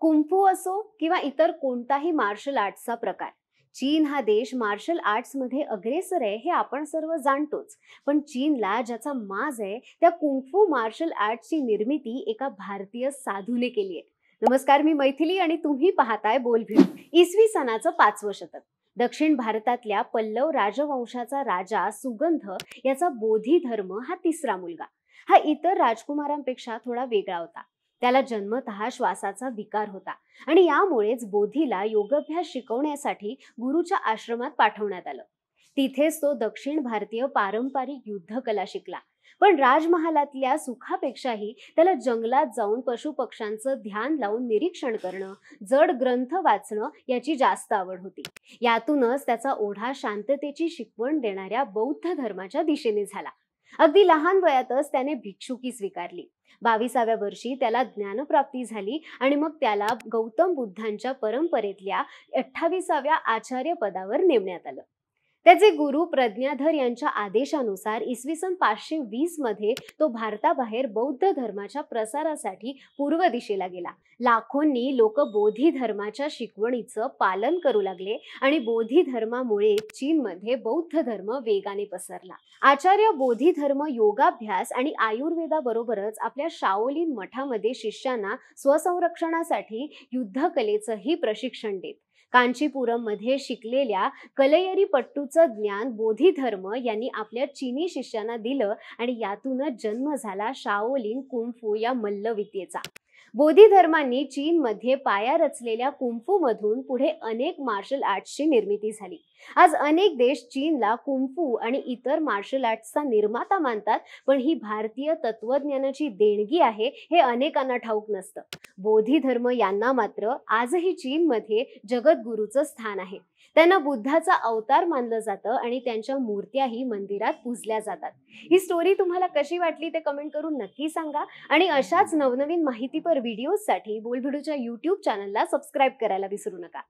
kung fu असो किंवा इतर कोणताही मार्शल आर्ट्सचा प्रकार चीन हा देश मार्शल मध्ये अग्रेसर आहे हे आपण सर्व जाणतोच पण चीनला ज्याचा माज आहे त्या कुंफू मार्शल ची निर्मिती एका भारतीय साधूने केली आहे नमस्कार मी मैथिली आणि तुम्ही पाहताय बोलभिड इसवी सणाचं पाचवं शतक दक्षिण भारतातल्या पल्लव राजवंशाचा राजा सुगंध याचा बोधी धर्म हा तिसरा मुलगा हा इतर राजकुमारांपेक्षा थोडा वेगळा होता त्याला जन्मतः श्वासाचा विकार होता आणि यामुळेच बोधीला योगाभ्यास शिकवण्यासाठी गुरुच्या आश्रमात पाठवण्यात आलं तिथेच तो दक्षिण भारतीय पारंपरिक युद्धकला शिकला पण राजमहालातल्या सुखापेक्षाही त्याला जंगलात जाऊन पशु ध्यान लावून निरीक्षण करणं जड ग्रंथ वाचणं याची जास्त आवड होती यातूनच त्याचा ओढा शांततेची शिकवण देणाऱ्या बौद्ध धर्माच्या दिशेने झाला अगदी लहान वयातच त्याने भिक्षुकी स्वीकारली बावीसाव्या वर्षी त्याला ज्ञानप्राप्ती झाली आणि मग त्याला गौतम बुद्धांच्या परंपरेतल्या अठ्ठावीसाव्या आचार्य पदावर नेमण्यात आलं त्याचे गुरु प्रज्ञाधर यांच्या आदेशानुसार इसवी सन पाचशे वीस मध्ये तो भारताबाहेर बौद्ध धर्माच्या प्रसारासाठी पूर्व दिशेला गेला लाखोंनी लोक बोधी धर्माच्या शिकवणीचं पालन करू लागले आणि बोधी धर्मामुळे चीनमध्ये बौद्ध धर्म वेगाने पसरला आचार्य बोधी धर्म योगाभ्यास आणि आयुर्वेदाबरोबरच आपल्या शाओलीन मठामध्ये शिष्यांना स्वसंरक्षणासाठी युद्धकलेचंही प्रशिक्षण देत कांचीपुरममध्ये शिकलेल्या कलयरी पट्टूचं ज्ञान धर्म यांनी आपल्या चिनी शिष्यांना दिलं आणि यातूनच जन्म झाला शाओलिन कुंफू या मल्लविद्येचा बोधी धर्मांनी चीनमध्ये पाया रचलेल्या मधून पुढे अनेक मार्शल आर्ट्सची निर्मिती झाली आज अनेक देश चीनला कुंफू आणि इतर मार्शल आर्ट्सचा निर्माता मानतात पण ही भारतीय तत्वज्ञानाची देणगी आहे हे अनेकांना ठाऊक नसतं बोधी धर्म यांना मात्र आजही चीनमध्ये जगद्गुरूचं स्थान आहे त्यांना बुद्धाचा अवतार मानलं जातं आणि त्यांच्या मूर्त्याही मंदिरात पूजल्या जातात ही स्टोरी तुम्हाला कशी वाटली ते कमेंट करून नक्की सांगा आणि अशाच नवनवीन माहितीपर बोल बोलभिडूच्या यूट्यूब चॅनलला सबस्क्राईब करायला विसरू नका